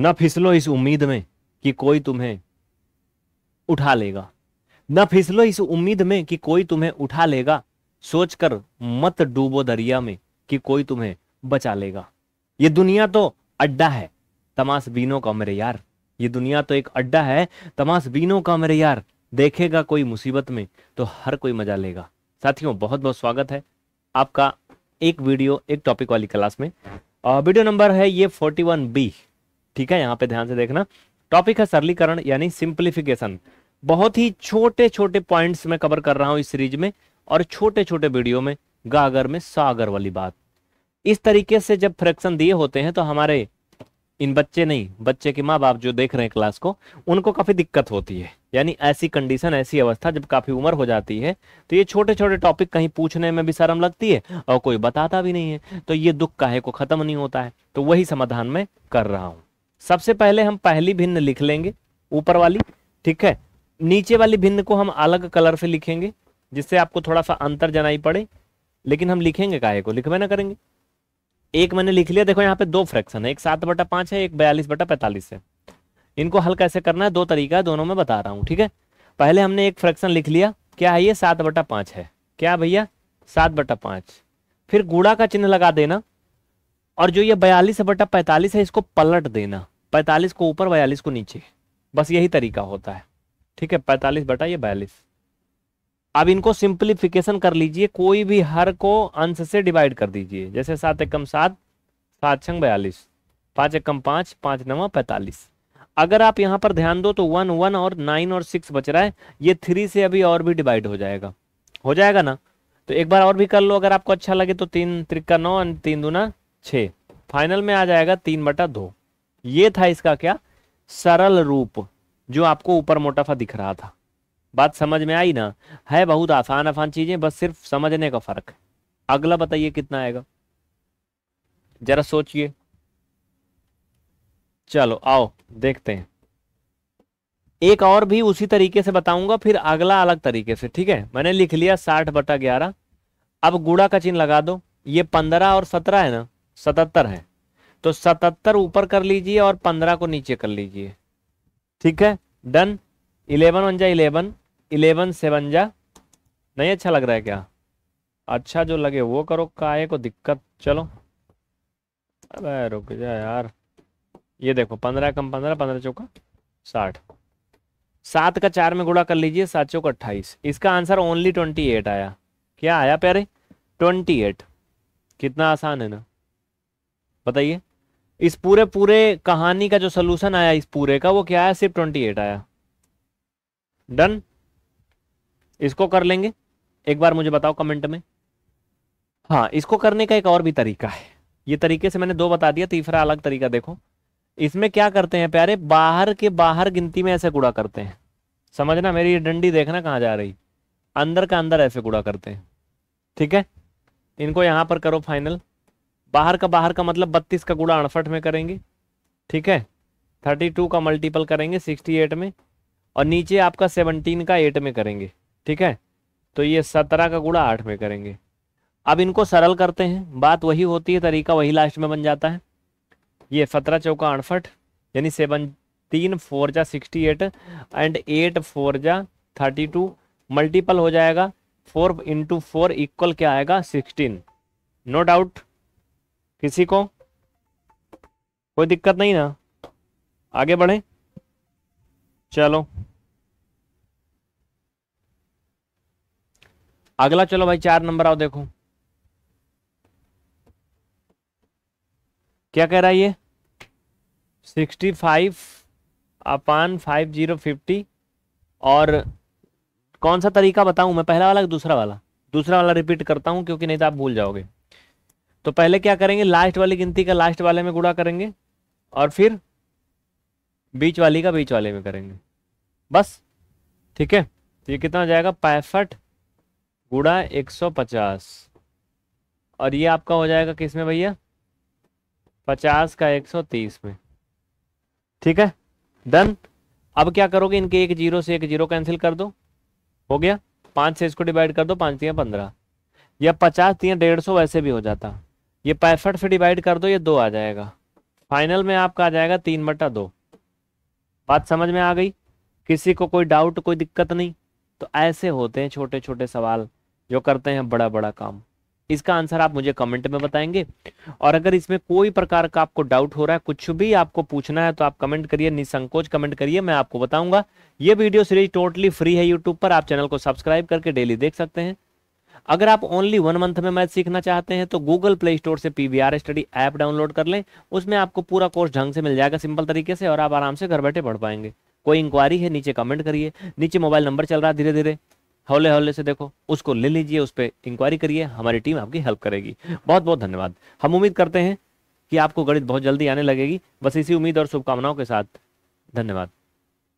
न फिसलो इस उम्मीद में कि कोई तुम्हें उठा लेगा न फिसलो इस उम्मीद में कि कोई तुम्हें उठा लेगा सोचकर मत डूबो दरिया में कि कोई तुम्हें बचा लेगा ये दुनिया तो अड्डा है तमाशबीनों का मेरे यार ये दुनिया तो एक अड्डा है तमाशबीनों का मेरे यार देखेगा कोई मुसीबत में तो हर कोई मजा लेगा साथियों बहुत बहुत स्वागत है आपका एक वीडियो एक टॉपिक वाली क्लास में वीडियो नंबर है ये फोर्टी वन बी ठीक है यहाँ पे ध्यान से देखना टॉपिक है सरलीकरण यानी सिंप्लीफिकेशन बहुत ही छोटे छोटे पॉइंट्स में कवर कर रहा हूँ इस सीरीज में और छोटे छोटे वीडियो में गागर में सागर वाली बात इस तरीके से जब फ्रैक्शन दिए होते हैं तो हमारे इन बच्चे नहीं बच्चे के माँ बाप जो देख रहे हैं क्लास को उनको काफ़ी दिक्कत होती है यानी ऐसी कंडीशन ऐसी अवस्था जब काफ़ी उम्र हो जाती है तो ये छोटे छोटे टॉपिक कहीं पूछने में भी शर्म लगती है और कोई बताता भी नहीं है तो ये दुख काहे को ख़त्म नहीं होता है तो वही समाधान मैं कर रहा हूँ सबसे पहले हम पहली भिन्न लिख लेंगे ऊपर वाली ठीक है नीचे वाली भिन्न को हम अलग कलर से लिखेंगे जिससे आपको थोड़ा सा अंतर जनाई पड़े लेकिन हम लिखेंगे काहे को लिखवा ना करेंगे एक मैंने लिख लिया देखो यहाँ पे दो फ्रैक्शन है एक सात बटा पांच है एक बयालीस बटा पैंतालीस है इनको हल कैसे करना है दो तरीका है दोनों में बता रहा हूँ ठीक है पहले हमने एक फ्रैक्शन लिख लिया क्या है ये सात बटा पांच है क्या भैया सात बटा पांच फिर गुड़ा का चिन्ह लगा देना और जो ये बयालीस बटा पैंतालीस है इसको पलट देना पैंतालीस को ऊपर बयालीस को नीचे बस यही तरीका होता है ठीक है पैंतालीस बटा ये बयालीस अब इनको सिंप्लीफिकेशन कर लीजिए कोई भी हर को अंश से डिवाइड कर दीजिए जैसे सात एकम सात सात छंग बयालीस पाँच एकम पांच पांच नवा पैतालीस अगर आप यहां पर ध्यान दो तो वन वन और नाइन और सिक्स बच रहा है ये थ्री से अभी और भी डिवाइड हो जाएगा हो जाएगा ना तो एक बार और भी कर लो अगर आपको अच्छा लगे तो तीन त्रिक्का नौ तीन दूना छ फाइनल में आ जाएगा तीन बटा दो ये था इसका क्या सरल रूप जो आपको ऊपर मोटाफा दिख रहा था बात समझ में आई ना है बहुत आसान आसान चीजें बस सिर्फ समझने का फर्क है अगला बताइए कितना आएगा जरा सोचिए चलो आओ देखते हैं एक और भी उसी तरीके से बताऊंगा फिर अगला अलग तरीके से ठीक है मैंने लिख लिया साठ बटा ग्यारह अब गुड़ा का चिन्ह लगा दो ये पंद्रह और सत्रह है ना सतहत्तर है तो सतहत्तर ऊपर कर लीजिए और पंद्रह को नीचे कर लीजिए ठीक है डन इलेवन वन जा इलेवन इलेवन सेवन जा नहीं अच्छा लग रहा है क्या अच्छा जो लगे वो करो काये को दिक्कत चलो अबे रुक जा यार ये देखो पंद्रह कम पंद्रह पंद्रह चौका साठ सात का चार में गुड़ा कर लीजिए सात चौक अट्ठाईस इसका आंसर ओनली ट्वेंटी एट आया क्या आया प्यारे ट्वेंटी एट कितना आसान है ना बताइए इस पूरे पूरे कहानी का जो सोल्यूशन आया इस पूरे का वो क्या आया सिर्फ ट्वेंटी एट आया डन इसको कर लेंगे एक बार मुझे बताओ कमेंट में हाँ इसको करने का एक और भी तरीका है ये तरीके से मैंने दो बता दिया तीसरा अलग तरीका देखो इसमें क्या करते हैं प्यारे बाहर के बाहर गिनती में ऐसे गुड़ा करते हैं समझना मेरी ये डंडी देखना कहाँ जा रही अंदर का अंदर ऐसे गुड़ा करते हैं ठीक है इनको यहाँ पर करो फाइनल बाहर का बाहर का मतलब बत्तीस का गुड़ा अड़सठ में करेंगे ठीक है थर्टी टू का मल्टीपल करेंगे सिक्सटी एट में और नीचे आपका सेवनटीन का एट में करेंगे ठीक है तो ये सत्रह का गुड़ा आठ में करेंगे अब इनको सरल करते हैं बात वही होती है तरीका वही लास्ट में बन जाता है ये सत्रह चौका अड़सठ यानी सेवन तीन फोर जा sixty eight and eight four जा थर्टी टू मल्टीपल हो जाएगा फोर इंटू फोर इक्वल क्या आएगा सिक्सटीन नो डाउट किसी को कोई दिक्कत नहीं ना आगे बढ़े चलो अगला चलो भाई चार नंबर आओ देखो क्या कह रहा है ये sixty five upon five zero fifty और कौन सा तरीका बताऊं मैं पहला वाला दूसरा वाला दूसरा वाला रिपीट करता हूं क्योंकि नहीं तो आप भूल जाओगे तो पहले क्या करेंगे लास्ट वाली गिनती का लास्ट वाले में गुड़ा करेंगे और फिर बीच वाली का बीच वाले में करेंगे बस ठीक है तो ये कितना हो जाएगा पैंसठ गुड़ा एक सौ पचास और ये आपका हो जाएगा किस में भैया पचास का एक सौ तीस में ठीक है डन अब क्या करोगे इनके एक जीरो से एक जीरो कैंसिल कर दो हो गया पांच से इसको डिवाइड कर दो पांच तीन पंद्रह या पचास तीन डेढ़ सौ वैसे भी हो जाता ये पैंसठ से डिवाइड कर दो ये दो आ जाएगा फाइनल में आपका आ जाएगा तीन बटा दो बात समझ में आ गई किसी को कोई डाउट कोई दिक्कत नहीं तो ऐसे होते हैं छोटे छोटे सवाल जो करते हैं बड़ा बड़ा काम इसका आंसर आप मुझे कमेंट में बताएंगे और अगर इसमें कोई प्रकार का आपको डाउट हो रहा है कुछ भी आपको पूछना है तो आप कमेंट करिए निसंकोच कमेंट करिए मैं आपको बताऊंगा ये वीडियो सीरीज टोटली फ्री है यूट्यूब पर आप चैनल को सब्सक्राइब करके डेली देख सकते हैं अगर आप ओनली वन मंथ में मैथ सीखना चाहते हैं तो गूगल प्ले स्टोर से पी स्टडी ऐप डाउनलोड कर लें उसमें आपको पूरा कोर्स ढंग से मिल जाएगा सिंपल तरीके से और आप आराम से घर बैठे पढ़ पाएंगे कोई इंक्वायरी है नीचे कमेंट करिए नीचे मोबाइल नंबर चल रहा है धीरे धीरे हौले हौले से देखो उसको ले लीजिए उस पर इंक्वायरी करिए हमारी टीम आपकी हेल्प करेगी बहुत बहुत धन्यवाद हम उम्मीद करते हैं कि आपको गणित बहुत जल्दी आने लगेगी बस इसी उम्मीद और शुभकामनाओं के साथ धन्यवाद